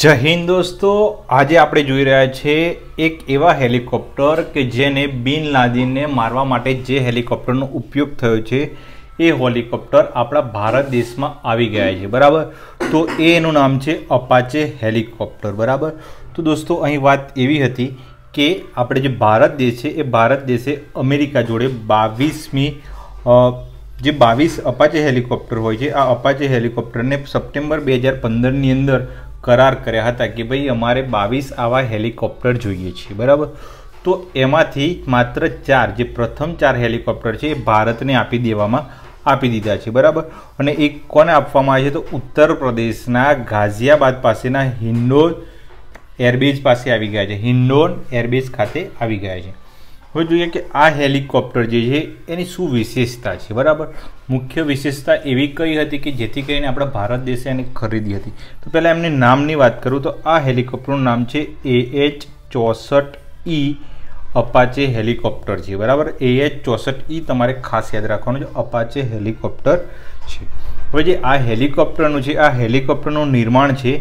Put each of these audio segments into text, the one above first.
જય હિન્દ દોસ્તો આજે આપણે જોઈ રહ્યા છે એક એવા હેલિકોપ્ટર કે જેને બિન લાદીને મારવા માટે જે હેલિકોપ્ટરનો ઉપયોગ થયો છે એ હેલિકોપ્ટર આપણા ભારત દેશમાં આવી ગયા છે બરાબર તો એનું નામ છે અપાચે હેલિકોપ્ટર બરાબર તો દોસ્તો અહીં વાત એવી હતી કે આપણે જે ભારત દેશ છે એ ભારત દેશે અમેરિકા જોડે બાવીસમી જે બાવીસ અપાચે હેલિકોપ્ટર હોય છે આ અપાચે હેલિકોપ્ટરને સપ્ટેમ્બર બે હજાર પંદરની અંદર કરાર કર્યા હતા કે ભાઈ અમારે બાવીસ આવા હેલિકોપ્ટર જોઈએ છે બરાબર તો એમાંથી માત્ર ચાર જે પ્રથમ ચાર હેલિકોપ્ટર છે એ ભારતને આપી દેવામાં આપી દીધા છે બરાબર અને એક કોને આપવામાં આવે છે તો ઉત્તર પ્રદેશના ગાઝિયાબાદ પાસેના હિન્ડોન એરબેઝ પાસે આવી ગયા છે હિન્ડોન એરબેઝ ખાતે આવી ગયા છે હવે જોઈએ કે આ હેલિકોપ્ટર જે છે એની શું વિશેષતા છે બરાબર મુખ્ય વિશેષતા એવી કઈ હતી કે જેથી કરીને આપણા ભારત દેશે એને ખરીદી હતી તો પહેલાં એમની નામની વાત કરું તો આ હેલિકોપ્ટરનું નામ છે એ એચ ચોસઠ ઈ e અપાચે હેલિકોપ્ટર છે બરાબર એ એચ ચોસઠ ઈ e તમારે ખાસ યાદ રાખવાનું છે અપાચે હેલિકોપ્ટર છે હવે જે આ હેલિકોપ્ટરનું છે આ હેલિકોપ્ટરનું નિર્માણ છે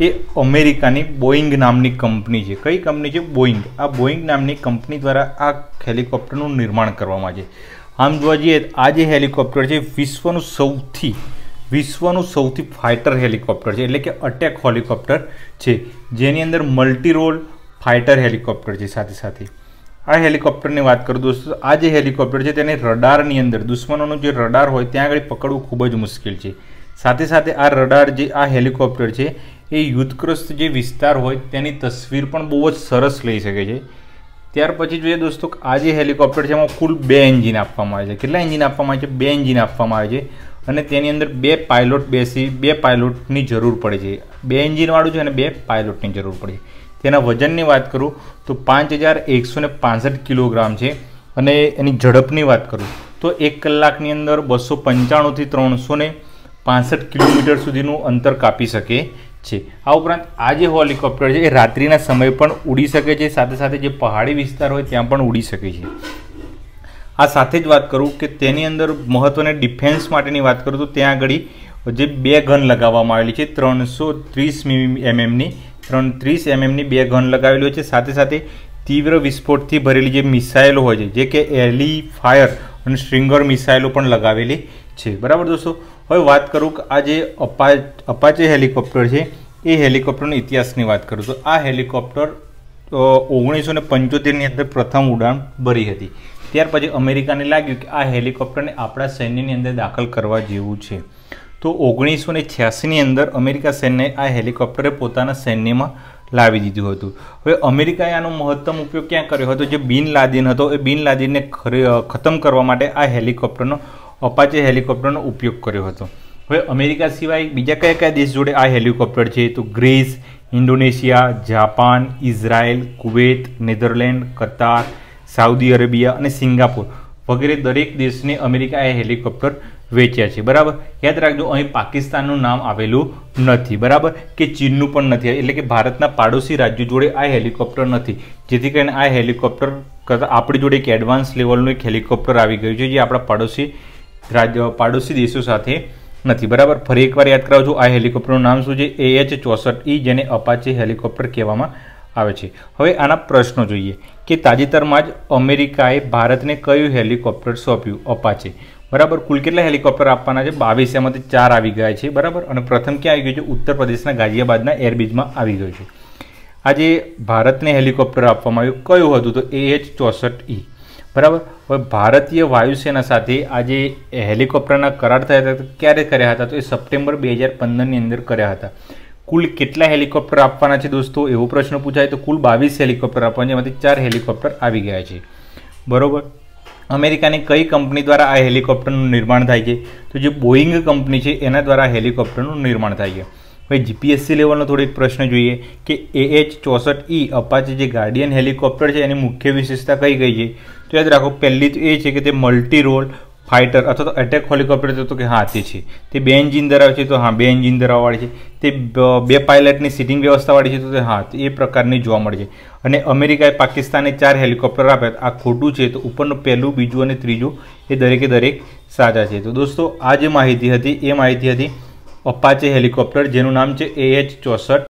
એ અમેરિકાની બોઈંગ નામની કંપની છે કઈ કંપની છે બોઈંગ આ બોઈંગ નામની કંપની દ્વારા આ હેલિકોપ્ટરનું નિર્માણ કરવામાં છે આમ જોવા જઈએ આ જે હેલિકોપ્ટર છે વિશ્વનું સૌથી વિશ્વનું સૌથી ફાઇટર હેલિકોપ્ટર છે એટલે કે અટેક હેલિકોપ્ટર છે જેની અંદર મલ્ટી રોલ ફાઇટર હેલિકોપ્ટર છે સાથે સાથે આ હેલિકોપ્ટરની વાત કરું દોસ્તો આ જે હેલિકોપ્ટર છે તેને રડારની અંદર દુશ્મનોનું જે રડાર હોય ત્યાં આગળ પકડવું ખૂબ જ મુશ્કેલ છે સાથે સાથે આ રડાર જે આ હેલિકોપ્ટર છે એ યુદ્ધગ્રસ્ત જે વિસ્તાર હોય તેની તસવીર પણ બહુ જ સરસ લઈ શકે છે ત્યાર પછી જોઈએ દોસ્તો આ જે હેલિકોપ્ટર છે એમાં કુલ બે એન્જિન આપવામાં આવે છે કેટલા એન્જિન આપવામાં આવે છે બે એન્જિન આપવામાં આવે છે અને તેની અંદર બે પાયલોટ બેસી બે પાયલોટની જરૂર પડે છે બે એન્જિનવાળું છે અને બે પાયલોટની જરૂર પડે છે તેના વજનની વાત કરું તો પાંચ હજાર એકસો ને પાંસઠ કિલોગ્રામ છે અને એની ઝડપની વાત કરું તો એક કલાકની અંદર બસો પંચાણુંથી ત્રણસો ને પાસઠ કિલોમીટર સુધીનું અંતર કાપી શકે છે આ ઉપરાંત આ જે હોલિકોપ્ટર છે એ રાત્રિના સમય પણ ઉડી શકે છે સાથે સાથે જે પહાડી વિસ્તાર હોય ત્યાં પણ ઉડી શકે છે આ સાથે જ વાત કરું કે તેની અંદર મહત્ત્વને ડિફેન્સ માટેની વાત કરું તો ત્યાં આગળ જે બે ગન લગાવવામાં આવેલી છે ત્રણસો ત્રીસ એમએમની ત્રણ ત્રીસ એમએમની બે ગન લગાવેલી હોય છે સાથે સાથે તીવ્ર વિસ્ફોટથી ભરેલી જે મિસાઇલો હોય છે જે કે એલી ફાયર અને સ્ટ્રિંગર મિસાઇલો પણ લગાવેલી છે બરાબર દોસ્તો હવે વાત કરું કે આ જે અપા અપાચે હેલિકોપ્ટર છે એ હેલિકોપ્ટરના ઇતિહાસની વાત કરું તો આ હેલિકોપ્ટર ઓગણીસો ને પંચોતેરની અંદર પ્રથમ ઉડાણ ભરી હતી ત્યાર પછી અમેરિકાને લાગ્યું કે આ હેલિકોપ્ટરને આપણા સૈન્યની અંદર દાખલ કરવા જેવું છે તો ઓગણીસો ને છ્યાસીની અંદર અમેરિકા સૈન્યએ આ હેલિકોપ્ટરે પોતાના સૈન્યમાં લાવી દીધું હતું હવે અમેરિકાએ આનો મહત્તમ ઉપયોગ ક્યાં કર્યો હતો જે બિન લાદેન હતો એ બિન લાદેનને ખતમ કરવા માટે આ હેલિકોપ્ટરનો અપાચે હેલિકોપ્ટરનો ઉપયોગ કર્યો હતો હવે અમેરિકા સિવાય બીજા કયા કયા દેશ જોડે આ હેલિકોપ્ટર છે તો Greece Indonesia Japan Israel Kuwait Netherlands Qatar Saudi Arabia અને સિંગાપુર વગેરે દરેક દેશને અમેરિકાએ હેલિકોપ્ટર વેચ્યા છે બરાબર યાદ રાખજો અહીં પાકિસ્તાનનું નામ આવેલું નથી બરાબર કે ચીનનું પણ નથી એટલે કે ભારતના પાડોશી રાજ્યો જોડે આ હેલિકોપ્ટર નથી જેથી કરીને આ હેલિકોપ્ટર કરતાં આપણી જોડે એક એડવાન્સ લેવલનું એક હેલિકોપ્ટર આવી ગયું છે જે આપણા પાડોશી રાજ્ય પાડોશી દેશો સાથે નથી બરાબર ફરી એકવાર યાદ કરાવજો આ હેલિકોપ્ટરનું નામ શું છે એ એચ ચોસઠ ઈ e, જેને અપાચે હેલિકોપ્ટર કહેવામાં આવે છે હવે આના પ્રશ્નો જોઈએ કે તાજેતરમાં જ અમેરિકાએ ભારતને કયું હેલિકોપ્ટર સોંપ્યું અપાચે બરાબર કુલ કેટલા હેલિકોપ્ટર આપવાના છે બાવીસ એમાંથી ચાર આવી ગયા છે બરાબર અને પ્રથમ ક્યાં આવી ગયું છે ઉત્તર પ્રદેશના ગાઝિયાબાદના એરબીજમાં આવી ગયું છે આજે ભારતને હેલિકોપ્ટર આપવામાં આવ્યું કયું હતું તો એ એચ ચોસઠ ઈ e. બરાબર હવે ભારતીય વાયુસેના સાથે આજે હેલિકોપ્ટરના કરાર થયા હતા ક્યારે કર્યા હતા તો એ સપ્ટેમ્બર બે હજાર પંદરની અંદર કર્યા હતા કુલ કેટલા હેલિકોપ્ટર આપવાના છે દોસ્તો એવો પ્રશ્ન પૂછાય તો કુલ બાવીસ હેલિકોપ્ટર આપવાના જેમાંથી ચાર હેલિકોપ્ટર આવી ગયા છે બરાબર અમેરિકાની કઈ કંપની દ્વારા આ હેલિકોપ્ટરનું નિર્માણ થાય છે તો જે બોઈંગ કંપની છે એના દ્વારા હેલિકોપ્ટરનું નિર્માણ થાય છે હવે જીપીએસસી લેવલનો થોડો એક પ્રશ્ન જોઈએ કે એ એચ ચોસઠ ઈ અપાચે જે ગાર્ડિયન હેલિકોપ્ટર છે એની મુખ્ય વિશેષતા કઈ કઈ છે તો યાદ રાખો પહેલી તો એ છે કે તે મલ્ટી રોલ ફાઇટર અથવા તો એટેક હેલિકોપ્ટર તો કે હા તે છે તે બે એન્જિન ધરાવે છે તો હા બે એન્જિન ધરાવવાળી છે તે બે પાયલટની સિટિંગ વ્યવસ્થાવાળી છે તો તે હા એ પ્રકારની જોવા મળે છે અને અમેરિકાએ પાકિસ્તાનને ચાર હેલિકોપ્ટર આપ્યા આ ખોટું છે તો ઉપરનું પહેલું બીજું અને ત્રીજું એ દરેકે દરેક સાચા છે તો દોસ્તો આ જે માહિતી હતી એ માહિતી હતી અપાચે હેલિકોપ્ટર જેનું નામ છે એ એચ ચોસઠ